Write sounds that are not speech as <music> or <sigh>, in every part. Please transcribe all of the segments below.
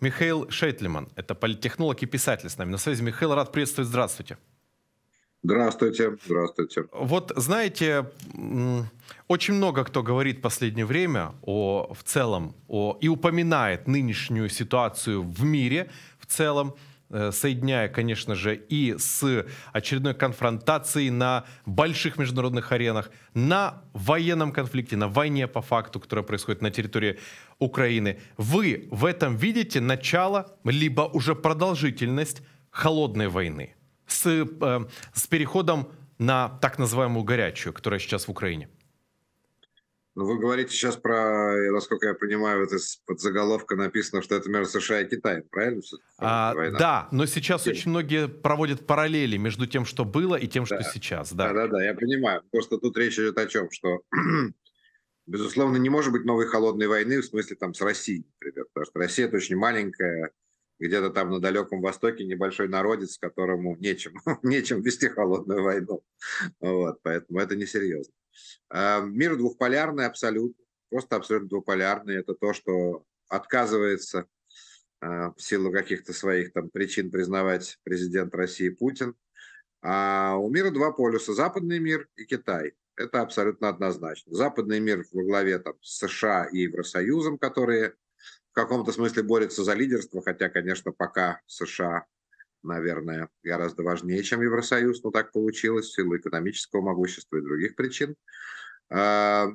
Михаил Шейтлеман, это политтехнолог и писатель с нами на связи. Михаил, рад приветствовать, здравствуйте. Здравствуйте, здравствуйте. Вот знаете, очень много кто говорит в последнее время о, в целом о, и упоминает нынешнюю ситуацию в мире в целом, Э, соединяя, конечно же, и с очередной конфронтацией на больших международных аренах, на военном конфликте, на войне по факту, которая происходит на территории Украины. Вы в этом видите начало, либо уже продолжительность холодной войны с, э, с переходом на так называемую горячую, которая сейчас в Украине? Но ну, вы говорите сейчас про, насколько я понимаю, вот из подзаголовка написано, что это между США и Китаем, правильно? А, Война. да, но сейчас День. очень многие проводят параллели между тем, что было, и тем, да. что сейчас. Да. да, да, да, я понимаю. Просто тут речь идет о чем, что, <clears throat> безусловно, не может быть новой холодной войны, в смысле там с Россией, например, потому что Россия это очень маленькая, где-то там на Далеком Востоке небольшой народец, которому нечем, <laughs> нечем вести холодную войну. Вот, поэтому это несерьезно. Э, мир двухполярный абсолютно, просто абсолютно двуполярный. Это то, что отказывается э, в силу каких-то своих там причин признавать президент России Путин. А у мира два полюса – западный мир и Китай. Это абсолютно однозначно. Западный мир во главе там, с США и Евросоюзом, которые в каком-то смысле борются за лидерство, хотя, конечно, пока США наверное, гораздо важнее, чем Евросоюз, но так получилось в силу экономического могущества и других причин. А,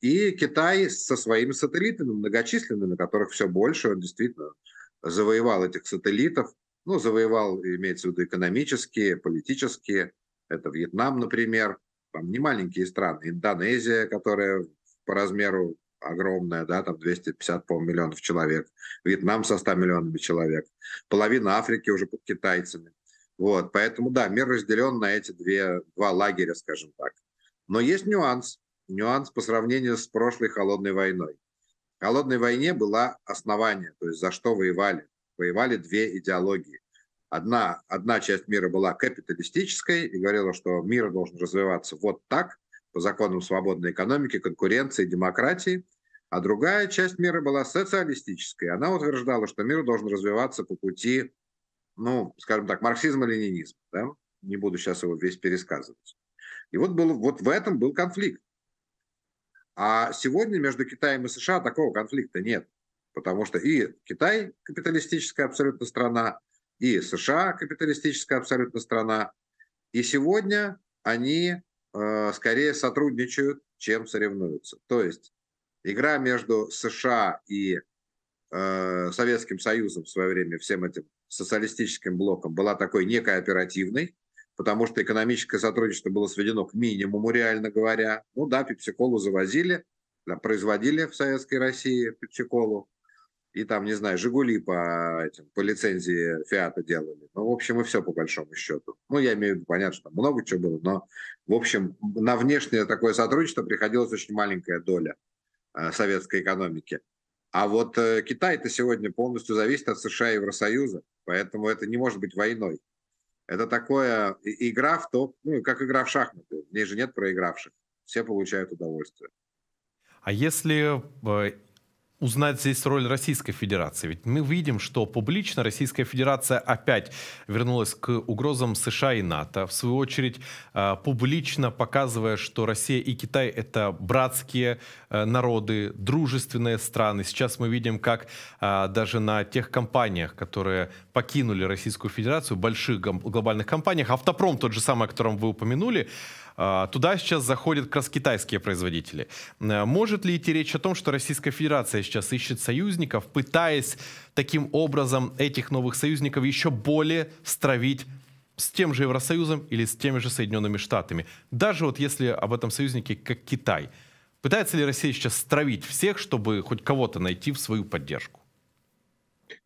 и Китай со своими сателлитами, многочисленными, которых все больше, он действительно завоевал этих сателлитов, ну, завоевал, имеется в виду, экономические, политические, это Вьетнам, например, там не маленькие страны, Индонезия, которая по размеру огромная, да, там 250, по миллионов человек. Вьетнам со 100 миллионами человек. Половина Африки уже под китайцами. Вот, поэтому, да, мир разделен на эти две, два лагеря, скажем так. Но есть нюанс. Нюанс по сравнению с прошлой холодной войной. В холодной войне было основание, то есть за что воевали. Воевали две идеологии. Одна, одна часть мира была капиталистической и говорила, что мир должен развиваться вот так, по законам свободной экономики, конкуренции, демократии – а другая часть мира была социалистической. Она утверждала, что мир должен развиваться по пути, ну, скажем так, марксизма ленинизма. Да? Не буду сейчас его весь пересказывать. И вот, был, вот в этом был конфликт. А сегодня между Китаем и США такого конфликта нет. Потому что и Китай капиталистическая абсолютно страна, и США капиталистическая абсолютно страна. И сегодня они э, скорее сотрудничают, чем соревнуются. То есть Игра между США и э, Советским Союзом в свое время, всем этим социалистическим блоком, была такой некой оперативной, потому что экономическое сотрудничество было сведено к минимуму, реально говоря. Ну да, пепсиколу завозили, да, производили в Советской России пепсиколу, и там, не знаю, «Жигули» по, этим, по лицензии «Фиата» делали. Ну, в общем, и все по большому счету. Ну, я имею в виду, понятно, что там много чего было, но, в общем, на внешнее такое сотрудничество приходилась очень маленькая доля. Э, советской экономики. А вот э, Китай-то сегодня полностью зависит от США и Евросоюза, поэтому это не может быть войной. Это такое игра в то, ну, как игра в шахматы. В ней же нет проигравших. Все получают удовольствие. А если э, узнать здесь роль Российской Федерации? Ведь мы видим, что публично Российская Федерация опять вернулась к угрозам США и НАТО, в свою очередь а, публично показывая, что Россия и Китай это братские а, народы, дружественные страны. Сейчас мы видим, как а, даже на тех компаниях, которые покинули Российскую Федерацию, больших глобальных компаниях, Автопром тот же самый, о котором вы упомянули, а, туда сейчас заходят как раз китайские производители. Э, может ли идти речь о том, что Российская Федерация сейчас ищет союзников, пытаясь таким образом этих новых союзников еще более стравить с тем же Евросоюзом или с теми же Соединенными Штатами? Даже вот если об этом союзнике как Китай. Пытается ли Россия сейчас стравить всех, чтобы хоть кого-то найти в свою поддержку?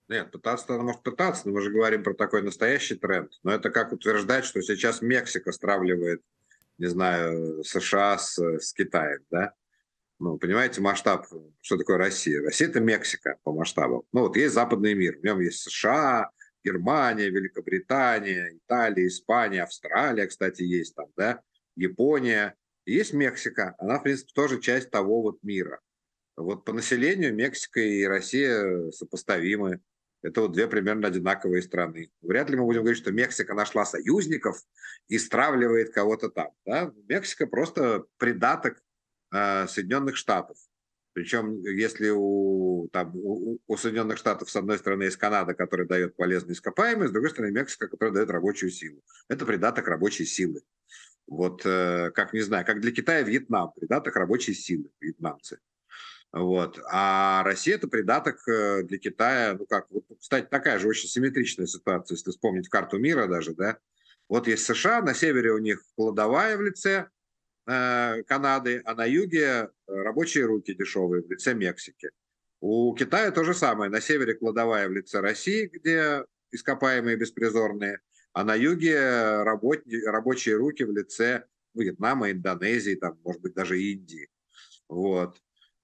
Нет, пытаться она может пытаться, но мы же говорим про такой настоящий тренд. Но это как утверждать, что сейчас Мексика стравливает не знаю, США с, с Китаем, да? Ну, понимаете, масштаб, что такое Россия? Россия – это Мексика по масштабам. Ну, вот есть западный мир, в нем есть США, Германия, Великобритания, Италия, Испания, Австралия, кстати, есть там, да, Япония. есть Мексика, она, в принципе, тоже часть того вот мира. Вот по населению Мексика и Россия сопоставимы. Это вот две примерно одинаковые страны. Вряд ли мы будем говорить, что Мексика нашла союзников и стравливает кого-то там. Да? Мексика просто предаток э, Соединенных Штатов. Причем, если у, там, у, у Соединенных Штатов, с одной стороны, есть Канада, которая дает полезные ископаемые, с другой стороны, Мексика, которая дает рабочую силу. Это предаток рабочей силы. Вот, э, как не знаю, как для Китая Вьетнам, предаток рабочей силы, вьетнамцы. Вот. А Россия это придаток э, для Китая, ну как, вот, кстати, такая же очень симметричная ситуация, если вспомнить карту мира даже, да. Вот есть США, на севере у них кладовая в лице э, Канады, а на юге рабочие руки дешевые в лице Мексики. У Китая то же самое. На севере кладовая в лице России, где ископаемые беспризорные, а на юге работ... рабочие руки в лице Вьетнама, Индонезии, там, может быть, даже Индии. Вот.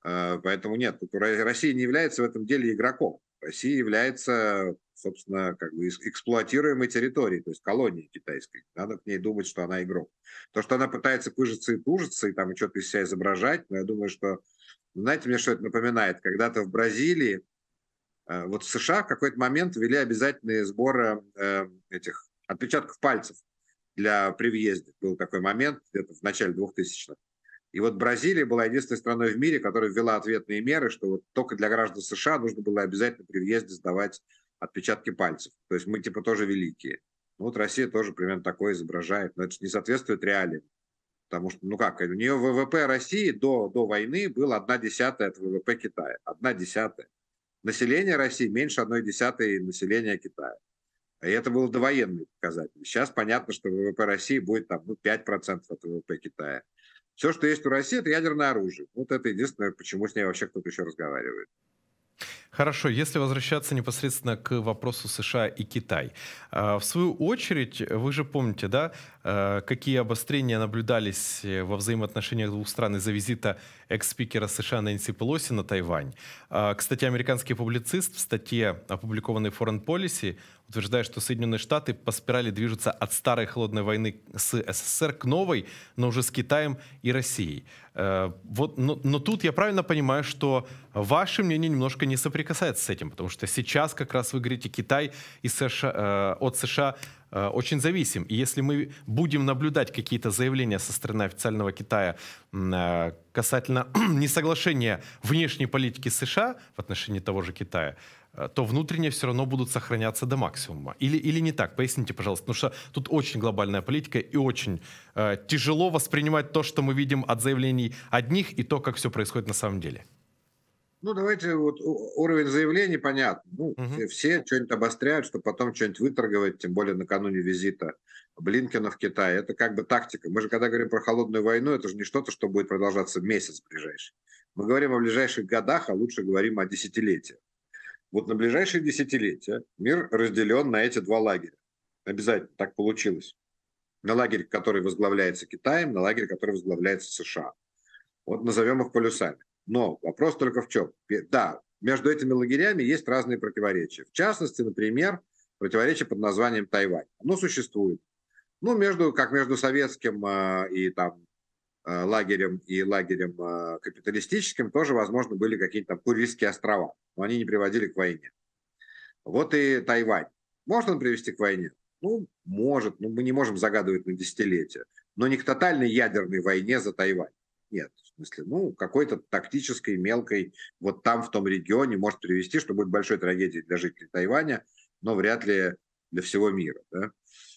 А, поэтому нет, Россия не является в этом деле игроком. Россия является, собственно, как бы эксплуатируемой территорией, то есть колонией китайской. Надо к ней думать, что она игрок. То, что она пытается пыжиться и тужиться, и там что-то из себя изображать, но я думаю, что... Знаете, мне что это напоминает? Когда-то в Бразилии, а, вот в США в какой-то момент ввели обязательные сборы эм, этих отпечатков пальцев для при въезде. Был такой момент где-то в начале 2000-х. И вот Бразилия была единственной страной в мире, которая ввела ответные меры, что вот только для граждан США нужно было обязательно при въезде сдавать отпечатки пальцев. То есть мы типа тоже великие. Ну, вот Россия тоже примерно такое изображает, но это не соответствует реалиям. Потому что, ну как, у нее ВВП России до, до войны было одна десятая от ВВП Китая. Одна десятая. Население России меньше одной десятой населения Китая. И это было довоенные показатель. Сейчас понятно, что ВВП России будет там ну, 5% от ВВП Китая. Все, что есть у России, это ядерное оружие. Вот это единственное, почему с ней вообще кто-то еще разговаривает. Хорошо, если возвращаться непосредственно к вопросу США и Китай. А, в свою очередь, вы же помните, да, а, какие обострения наблюдались во взаимоотношениях двух стран из-за визита экс-спикера США Нэнси Пелоси на Тайвань. А, кстати, американский публицист в статье, опубликованной в Foreign Policy, утверждая, что Соединенные Штаты по спирали движутся от старой холодной войны с СССР к новой, но уже с Китаем и Россией. Э, вот, но, но тут я правильно понимаю, что ваше мнение немножко не соприкасается с этим, потому что сейчас как раз вы говорите, Китай и США, э, от США э, очень зависим. И если мы будем наблюдать какие-то заявления со стороны официального Китая э, касательно <clears throat> несоглашения внешней политики США в отношении того же Китая, Э, то внутренние все равно будут сохраняться до максимума. Или, или не так? Поясните, пожалуйста. Потому что тут очень глобальная политика и очень э, тяжело воспринимать то, что мы видим от заявлений одних и то, как все происходит на самом деле. Ну, давайте вот уровень заявлений понятно. Ну, угу. все, все что-нибудь обостряют, чтобы потом что-нибудь выторговать, тем более накануне визита Блинкина в Китай. Это как бы тактика. Мы же, когда говорим про холодную войну, это же не что-то, что будет продолжаться месяц ближайший. Мы говорим о ближайших годах, а лучше говорим о десятилетиях. Вот на ближайшие десятилетия мир разделен на эти два лагеря. Обязательно так получилось. На лагерь, который возглавляется Китаем, на лагерь, который возглавляется США. Вот назовем их полюсами. Но вопрос только в чем? Да, между этими лагерями есть разные противоречия. В частности, например, противоречие под названием Тайвань. Оно существует. Ну, между, как между советским э, и там Э, лагерем и лагерем э, капиталистическим, тоже, возможно, были какие-то Курильские острова, но они не приводили к войне. Вот и Тайвань. Может он привести к войне? Ну, может, но ну, мы не можем загадывать на десятилетия. Но не к тотальной ядерной войне за Тайвань. Нет, в смысле, ну, какой-то тактической, мелкой, вот там, в том регионе может привести, что будет большой трагедией для жителей Тайваня, но вряд ли для всего мира. Да?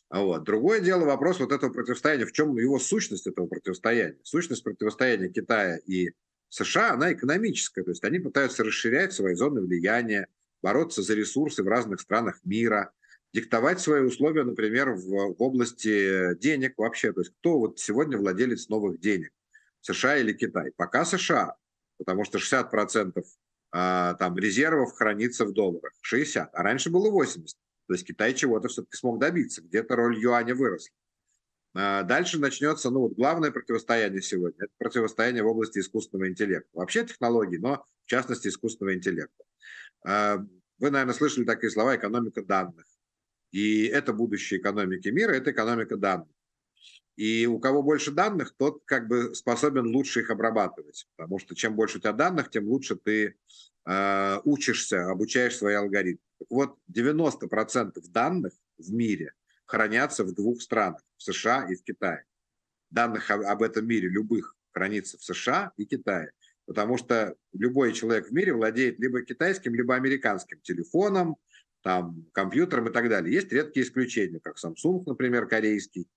А вот. Другое дело вопрос вот этого противостояния, в чем его сущность этого противостояния. Сущность противостояния Китая и США, она экономическая, то есть они пытаются расширять свои зоны влияния, бороться за ресурсы в разных странах мира, диктовать свои условия, например, в, в области денег вообще, то есть кто вот сегодня владелец новых денег, США или Китай. Пока США, потому что 60% э, а, там резервов хранится в долларах, 60, а раньше было 80. То есть Китай чего-то все-таки смог добиться, где-то роль юаня выросла. А дальше начнется, ну вот главное противостояние сегодня, это противостояние в области искусственного интеллекта. Вообще технологий, но в частности искусственного интеллекта. А, вы, наверное, слышали такие слова «экономика данных». И это будущее экономики мира, это экономика данных. И у кого больше данных, тот как бы способен лучше их обрабатывать. Потому что чем больше у тебя данных, тем лучше ты а, учишься, обучаешь свои алгоритмы. Так вот, 90% данных в мире хранятся в двух странах, в США и в Китае. Данных об этом мире любых хранится в США и Китае, потому что любой человек в мире владеет либо китайским, либо американским телефоном, там, компьютером и так далее. Есть редкие исключения, как Samsung, например, корейский,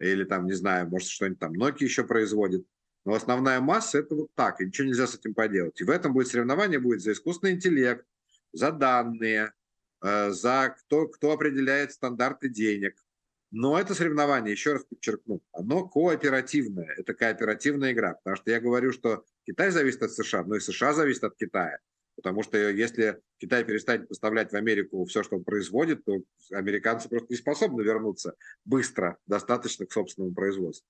или там, не знаю, может, что-нибудь там Nokia еще производит. Но основная масса – это вот так, и ничего нельзя с этим поделать. И в этом будет соревнование будет за искусственный интеллект, за данные, Э, за кто, кто определяет стандарты денег. Но это соревнование, еще раз подчеркну, оно кооперативное, это кооперативная игра, потому что я говорю, что Китай зависит от США, но и США зависит от Китая. Потому что если Китай перестанет поставлять в Америку все, что он производит, то американцы просто не способны вернуться быстро, достаточно к собственному производству.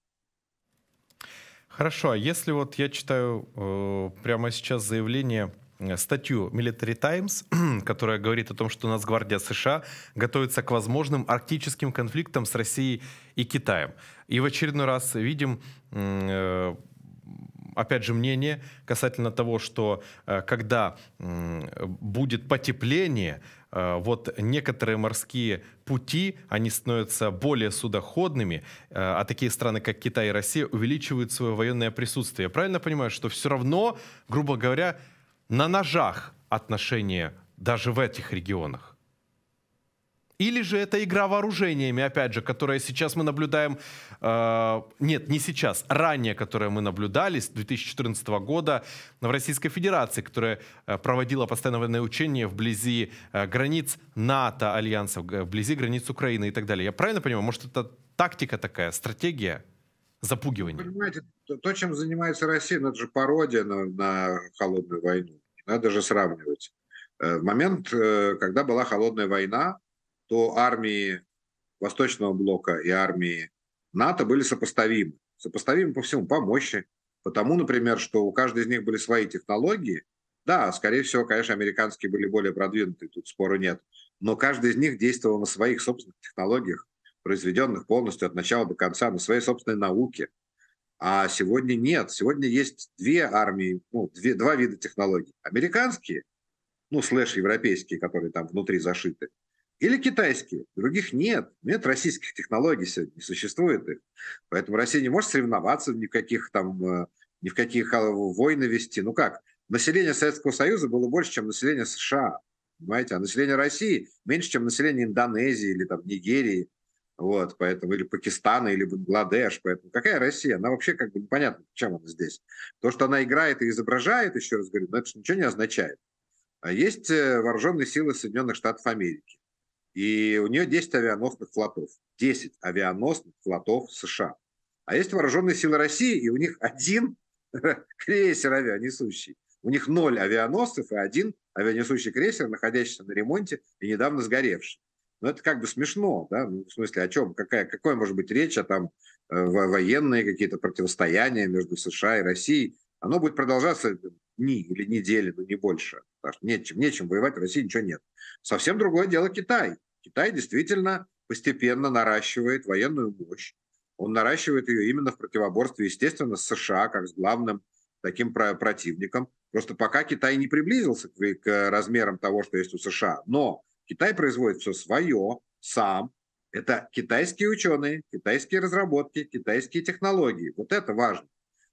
Хорошо, а если вот я читаю э, прямо сейчас заявление Э, статью Military Times, <clears throat> которая говорит о том, что Нацгвардия США готовится к возможным арктическим конфликтам с Россией и Китаем. И в очередной раз видим э, опять же, мнение касательно того, что э, когда будет потепление, вот некоторые морские пути, они становятся более судоходными, а такие страны, как Китай и Россия, увеличивают свое военное присутствие. Я правильно понимаю, что все равно, грубо говоря, на ножах отношения даже в этих регионах? Или же это игра вооружениями, опять же, которая сейчас мы наблюдаем, э, нет, не сейчас, ранее, которая мы наблюдали с 2014 года в Российской Федерации, которая э, проводила постоянно военные учения вблизи э, границ НАТО, альянсов, э, вблизи границ Украины и так далее. Я правильно понимаю? Может, это тактика такая, стратегия? запугивание. Понимаете, то, то, чем занимается Россия, ну, это же пародия на, на холодную войну. надо же сравнивать. Э, в момент, э, когда была холодная война, то армии Восточного блока и армии НАТО были сопоставимы. Сопоставимы по всему, по мощи. Потому, например, что у каждой из них были свои технологии. Да, скорее всего, конечно, американские были более продвинутые. тут спору нет. Но каждый из них действовал на своих собственных технологиях произведенных полностью от начала до конца на своей собственной науке. А сегодня нет. Сегодня есть две армии, ну, две, два вида технологий. Американские, ну, слэш европейские, которые там внутри зашиты, или китайские. Других нет. Ну, нет российских технологий сегодня, не существует их. Поэтому Россия не может соревноваться э, ни в каких там, ни в каких войны вести. Ну как? Население Советского Союза было больше, чем население США. Понимаете? А население России меньше, чем население Индонезии или там Нигерии вот, поэтому или Пакистана, или Бангладеш, поэтому какая Россия? Она вообще как бы непонятно, чем она здесь. То, что она играет и изображает, еще раз говорю, но ну, это ничего не означает. А есть э, вооруженные силы Соединенных Штатов Америки, и у нее 10 авианосных флотов. 10 авианосных флотов США. А есть вооруженные силы России, и у них один <laughs> крейсер авианесущий. У них ноль авианосцев и один авианесущий крейсер, находящийся на ремонте и недавно сгоревший. Но ну, это как бы смешно, да? Ну, в смысле, о чем, какая, какое может быть речь о а там э, военные какие-то противостояния между США и Россией? Оно будет продолжаться дни или недели, но не больше. Потому что нечем, нечем воевать, в России ничего нет. Совсем другое дело Китай. Китай действительно постепенно наращивает военную мощь. Он наращивает ее именно в противоборстве, естественно, с США, как с главным таким противником. Просто пока Китай не приблизился к размерам того, что есть у США. Но Китай производит все свое, сам. Это китайские ученые, китайские разработки, китайские технологии. Вот это важно,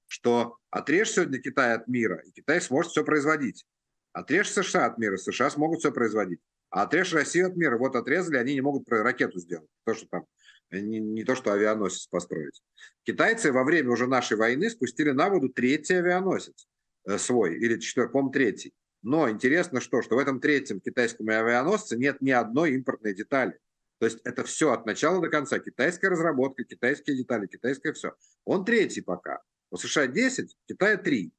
что отрежь сегодня Китай от мира, и Китай сможет все производить. Отрежь США от мира, США смогут все производить. А отрежь Россию от мира, вот отрезали, они не могут ракету сделать. То, что там э, не, не то, что авианосец построить. Китайцы во время уже нашей войны спустили на воду третий авианосец э, свой, или четвертый, по третий. Но интересно что, что в этом третьем китайском авианосце нет ни одной импортной детали. То есть это все от начала до конца. Китайская разработка, китайские детали, китайское все. Он третий пока. У США 10, Китая 3.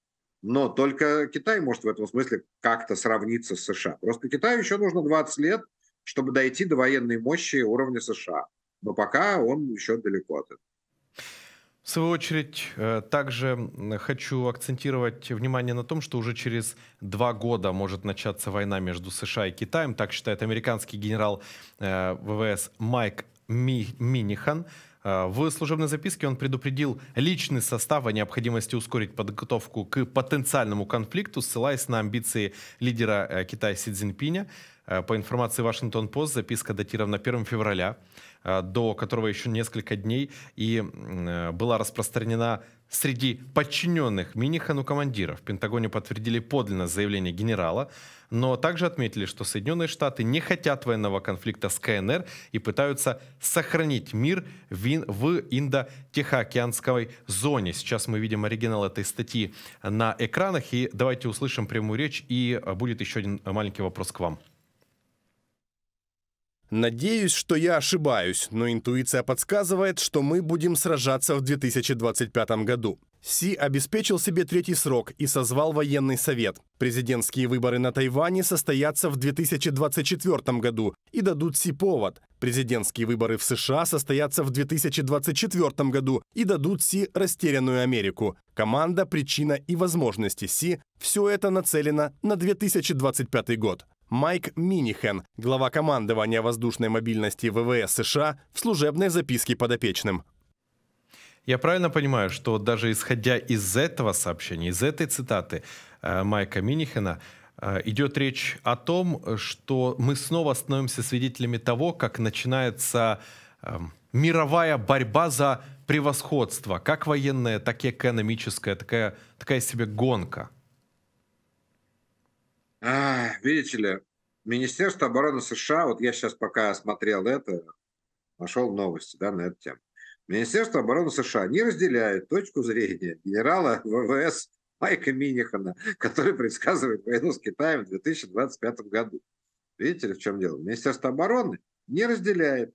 Но только Китай может в этом смысле как-то сравниться с США. Просто Китаю еще нужно 20 лет, чтобы дойти до военной мощи уровня США. Но пока он еще далеко от этого. В свою очередь, э, также хочу акцентировать внимание на том, что уже через два года может начаться война между США и Китаем. Так считает американский генерал э, ВВС Майк Ми Минихан. Э, в служебной записке он предупредил личный состав о необходимости ускорить подготовку к потенциальному конфликту, ссылаясь на амбиции лидера Китая Си Цзиньпиня. По информации Вашингтон Пост, записка датирована 1 февраля. Э, до которого еще несколько дней, и э, была распространена среди подчиненных Минихану командиров. В Пентагоне подтвердили подлинно заявление генерала, но также отметили, что Соединенные Штаты не хотят военного конфликта с КНР и пытаются сохранить мир в Индо-Тихоокеанской зоне. Сейчас мы видим оригинал этой статьи на экранах, и давайте услышим прямую речь, и э, будет еще один маленький вопрос к вам. Надеюсь, что я ошибаюсь, но интуиция подсказывает, что мы будем сражаться в 2025 году. Си обеспечил себе третий срок и созвал военный совет. Президентские выборы на Тайване состоятся в 2024 году и дадут Си повод. Президентские выборы в США состоятся в 2024 году и дадут Си растерянную Америку. Команда, причина и возможности Си – все это нацелено на 2025 год. Майк Минихен, глава командования воздушной мобильности ВВС США, в служебной записке подопечным. Я правильно понимаю, что даже исходя из этого сообщения, из этой цитаты э, Майка Минихена, э, идет речь о том, что мы снова становимся свидетелями того, как начинается э, мировая борьба за превосходство, как военная, так и экономическая, такая, такая себе гонка – а, видите ли, Министерство обороны США, вот я сейчас пока смотрел это, нашел новости да, на эту тему. Министерство обороны США не разделяет точку зрения генерала ВВС Майка Минихана, который предсказывает войну с Китаем в 2025 году. Видите ли, в чем дело? Министерство обороны не разделяет.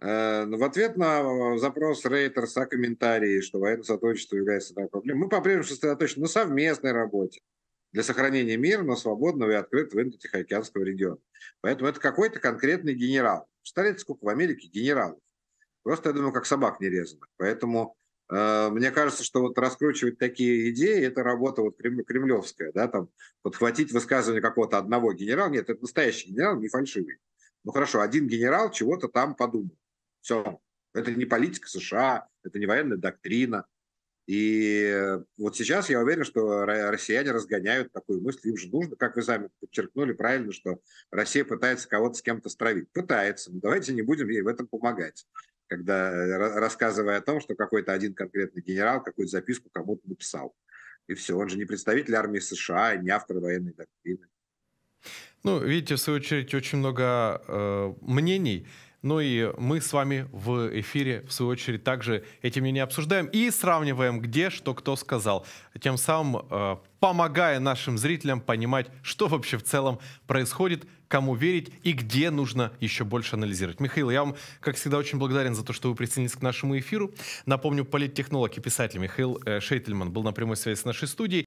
Э, в ответ на запрос Рейтерса о комментарии, что военное сотрудничество является такой проблемой, мы по-прежнему сосредоточены на совместной работе – для сохранения мира мирного, свободного и открытого Индо-Тихоокеанского региона. Поэтому это какой-то конкретный генерал. Представляете, сколько в Америке генералов? Просто, я думаю, как собак нерезанных. Поэтому э, мне кажется, что вот раскручивать такие идеи, это работа вот кремлевская, да, там подхватить высказывание какого-то одного генерала. Нет, это настоящий генерал, не фальшивый. Ну хорошо, один генерал чего-то там подумал. Все. Это не политика США, это не военная доктрина, и вот сейчас я уверен, что россияне разгоняют такую мысль. Им же нужно, как вы сами подчеркнули правильно, что Россия пытается кого-то с кем-то стравить. Пытается, но давайте не будем ей в этом помогать. Когда э, рассказывая о том, что какой-то один конкретный генерал какую-то записку кому-то написал. И все, он же не представитель армии США, не автор военной доктрины. Ну, видите, в свою очередь, очень много э, мнений ну и мы с вами в эфире, в свою очередь, также эти мнения обсуждаем и сравниваем, где что кто сказал. Тем самым э, помогая нашим зрителям понимать, что вообще в целом происходит, кому верить и где нужно еще больше анализировать. Михаил, я вам, как всегда, очень благодарен за то, что вы присоединились к нашему эфиру. Напомню, политтехнолог и писатель Михаил э, Шейтельман был на прямой связи с нашей студией.